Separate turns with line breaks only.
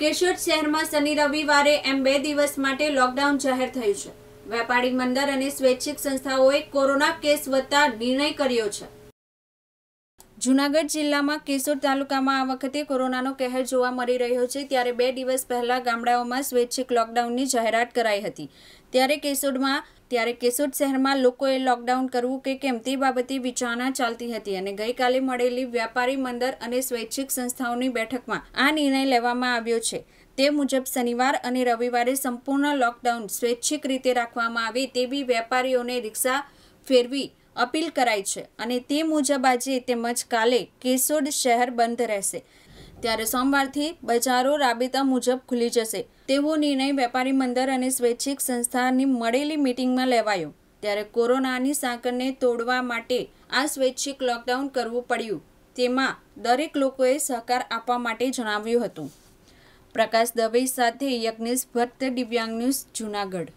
કેશોદ શહેરમાં શનિ રવિવારે એમ બે દિવસ માટે લોકડાઉન જાહેર થયું છે વેપારી મંદર અને સ્વૈચ્છિક સંસ્થાઓએ કોરોના કેસ વધતા નિર્ણય કર્યો છે જૂનાગઢ જિલ્લામાં કેશોદ તાલુકામાં આ વખતે કોરોનાનો કહેર જોવા મળી રહ્યો છે ત્યારે બે દિવસ પહેલાં ગામડાઓમાં સ્વૈચ્છિક લોકડાઉનની જાહેરાત કરાઈ હતી ત્યારે કેશોદમાં ત્યારે કેશોદ શહેરમાં લોકોએ લોકડાઉન કરવું કે કેમ તે બાબતે વિચારણા ચાલતી હતી અને ગઈકાલે મળેલી વ્યાપારી મંડળ અને સ્વૈચ્છિક સંસ્થાઓની બેઠકમાં આ નિર્ણય લેવામાં આવ્યો છે તે મુજબ શનિવાર અને રવિવારે સંપૂર્ણ લોકડાઉન સ્વૈચ્છિક રીતે રાખવામાં આવે તેવી વેપારીઓને રિક્ષા ફેરવી અપીલ કરાઈ છે અને તે મુજબ આજે તેમજ કાલે કેશોદ શહેર બંધ રહેશે ત્યારે સોમવારથી બજારો રાબેતા મુજબ ખુલી જશે તેવો નિર્ણય વેપારી મંડળ અને સ્વૈચ્છિક સંસ્થાની મળેલી મિટિંગમાં લેવાયો ત્યારે કોરોનાની સાંકળને તોડવા માટે આ સ્વૈચ્છિક લોકડાઉન કરવું પડ્યું તેમાં દરેક લોકોએ સહકાર આપવા માટે જણાવ્યું હતું પ્રકાશ દવે સાથે યજ્ઞેશ ભટ્ટ દિવ્યાંગ ન્યૂઝ જૂનાગઢ